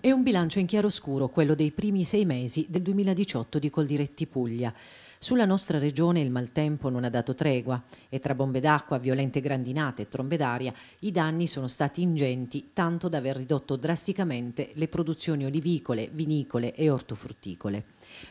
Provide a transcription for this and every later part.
È un bilancio in chiaroscuro quello dei primi sei mesi del 2018 di Coldiretti Puglia. Sulla nostra regione il maltempo non ha dato tregua e tra bombe d'acqua, violente grandinate e trombe d'aria i danni sono stati ingenti, tanto da aver ridotto drasticamente le produzioni olivicole, vinicole e ortofrutticole.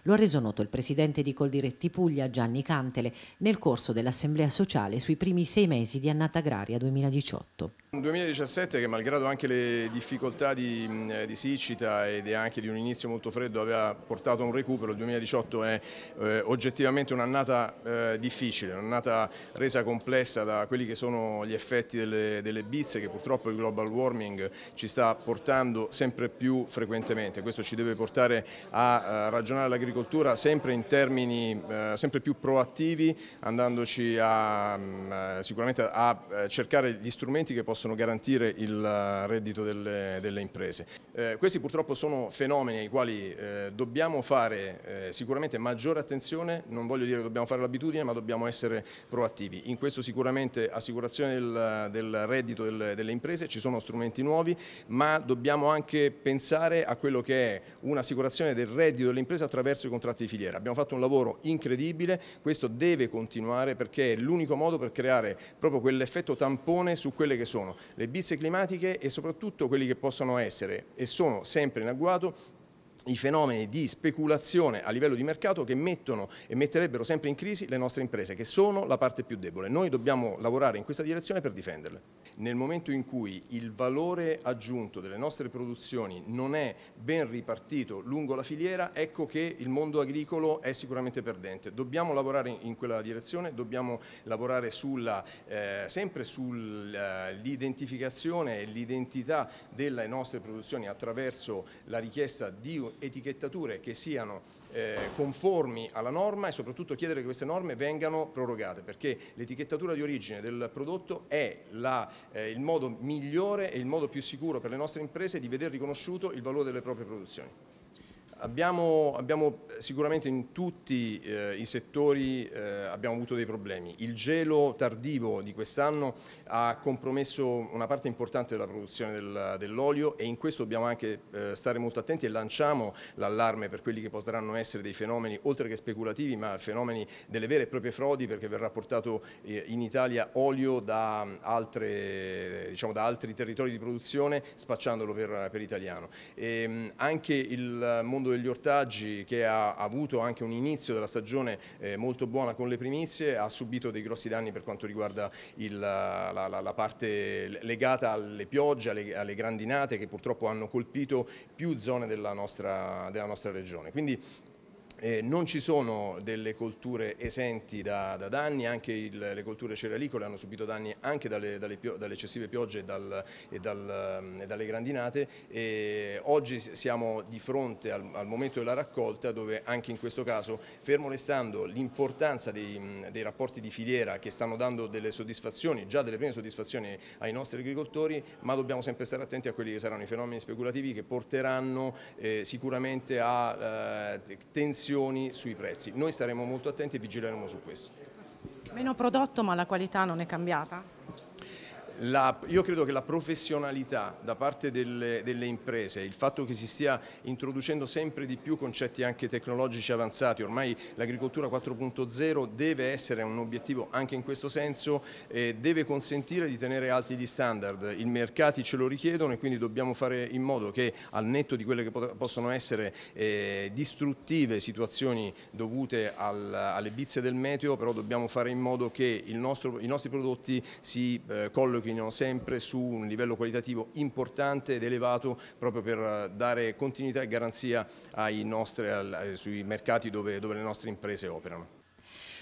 Lo ha reso noto il presidente di Coldiretti Puglia, Gianni Cantele, nel corso dell'assemblea sociale sui primi sei mesi di annata agraria 2018. Un 2017 che malgrado anche le difficoltà di, di siccita ed anche di un inizio molto freddo aveva portato a un recupero, il 2018 è eh, oggettivamente oggettivamente un'annata eh, difficile, un'annata resa complessa da quelli che sono gli effetti delle, delle bizze che purtroppo il global warming ci sta portando sempre più frequentemente. Questo ci deve portare a, a eh, ragionare l'agricoltura sempre in termini eh, sempre più proattivi, andandoci a, mm, eh, sicuramente a, eh, cercare gli strumenti che possono garantire il reddito delle, delle imprese. Eh, questi purtroppo sono fenomeni ai quali dobbiamo fare sicuramente maggiore attenzione non voglio dire che dobbiamo fare l'abitudine ma dobbiamo essere proattivi. In questo sicuramente assicurazione del, del reddito del, delle imprese, ci sono strumenti nuovi ma dobbiamo anche pensare a quello che è un'assicurazione del reddito delle imprese attraverso i contratti di filiera. Abbiamo fatto un lavoro incredibile, questo deve continuare perché è l'unico modo per creare proprio quell'effetto tampone su quelle che sono le bizze climatiche e soprattutto quelli che possono essere e sono sempre in agguato i fenomeni di speculazione a livello di mercato che mettono e metterebbero sempre in crisi le nostre imprese, che sono la parte più debole. Noi dobbiamo lavorare in questa direzione per difenderle. Nel momento in cui il valore aggiunto delle nostre produzioni non è ben ripartito lungo la filiera, ecco che il mondo agricolo è sicuramente perdente. Dobbiamo lavorare in quella direzione, dobbiamo lavorare sulla, eh, sempre sull'identificazione e l'identità delle nostre produzioni attraverso la richiesta di etichettature che siano eh, conformi alla norma e soprattutto chiedere che queste norme vengano prorogate perché l'etichettatura di origine del prodotto è la, eh, il modo migliore e il modo più sicuro per le nostre imprese di vedere riconosciuto il valore delle proprie produzioni. Abbiamo, abbiamo, eh, sicuramente in tutti eh, i settori eh, abbiamo avuto dei problemi. Il gelo tardivo di quest'anno ha compromesso una parte importante della produzione del, dell'olio e in questo dobbiamo anche eh, stare molto attenti e lanciamo l'allarme per quelli che potranno essere dei fenomeni oltre che speculativi ma fenomeni delle vere e proprie frodi perché verrà portato eh, in Italia olio da, mm, altre, diciamo, da, altri territori di produzione spacciandolo per, per italiano. E, ehm, anche il eh, mondo mondo degli ortaggi che ha avuto anche un inizio della stagione eh, molto buona con le primizie ha subito dei grossi danni per quanto riguarda il, la, la, la, parte legata alle piogge, alle, alle, grandinate che purtroppo hanno colpito più zone della nostra, della nostra regione. Quindi eh, non ci sono delle colture esenti da, da danni, anche il, le colture cerealicole hanno subito danni anche dalle, dalle, pio, dalle eccessive piogge e, dal, e, dal, mm, e dalle grandinate. E oggi siamo di fronte al, al, momento della raccolta dove anche in questo caso, fermo restando l'importanza dei, mm, dei, rapporti di filiera che stanno dando delle soddisfazioni, già delle prime soddisfazioni ai nostri agricoltori, ma dobbiamo sempre stare attenti a quelli che saranno i fenomeni speculativi che porteranno eh, sicuramente a eh, tensioni pressioni sui prezzi. Noi staremo molto attenti e vigileremo su questo. Meno prodotto ma la qualità non è cambiata? La, io credo che la professionalità da parte delle, delle, imprese, il fatto che si stia introducendo sempre di più concetti anche tecnologici avanzati, ormai l'agricoltura 4.0 deve essere un obiettivo anche in questo senso, eh, deve consentire di tenere alti gli standard, i mercati ce lo richiedono e quindi dobbiamo fare in modo che al netto di quelle che possono essere eh, distruttive situazioni dovute al, alle bizze del meteo, però dobbiamo fare in modo che nostro, i nostri prodotti si eh, collochino giochino sempre su un livello qualitativo importante ed elevato proprio per eh, dare continuità e garanzia nostri, sui mercati dove, dove le nostre imprese operano.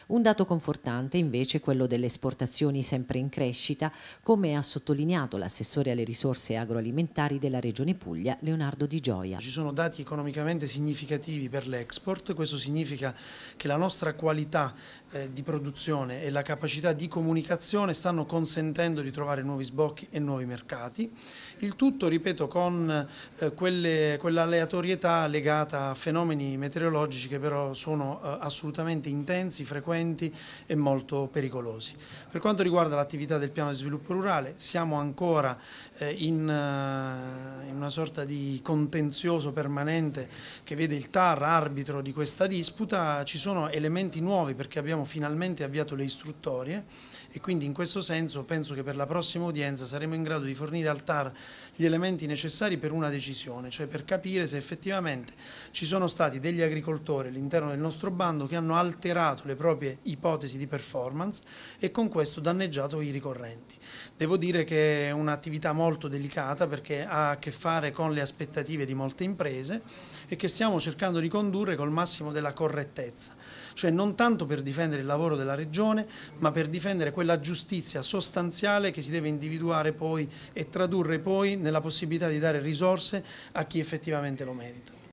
Un dato confortante invece è quello delle esportazioni sempre in crescita, come ha sottolineato l'assessore alle risorse agroalimentari della Regione Puglia, Leonardo Di Gioia. Ci sono dati economicamente significativi per l'export, questo significa che la nostra qualità eh, di produzione e la capacità di comunicazione stanno consentendo di trovare nuovi sbocchi e nuovi mercati, il tutto, ripeto, con eh, quell'aleatorietà legata a fenomeni meteorologici che però sono eh, assolutamente intensi, frequenti frequenti e molto pericolosi. Per quanto riguarda l'attività del piano di sviluppo rurale, siamo ancora eh, eh, in, una sorta di contenzioso permanente che vede il TAR arbitro di questa disputa, ci sono elementi nuovi perché abbiamo finalmente avviato le istruttorie e quindi in questo senso penso che per la prossima udienza saremo in grado di fornire al TAR gli elementi necessari per una decisione, cioè per capire se effettivamente ci sono stati degli agricoltori all'interno del nostro bando che hanno alterato le proprie proprie ipotesi di performance e con questo danneggiato i ricorrenti. Devo dire che è un'attività molto delicata perché ha a che fare con le aspettative di molte imprese e che stiamo cercando di condurre col massimo della correttezza, cioè non tanto per difendere il lavoro della Regione, ma per difendere quella giustizia sostanziale che si deve individuare poi e tradurre poi nella possibilità di dare risorse a chi effettivamente lo merita.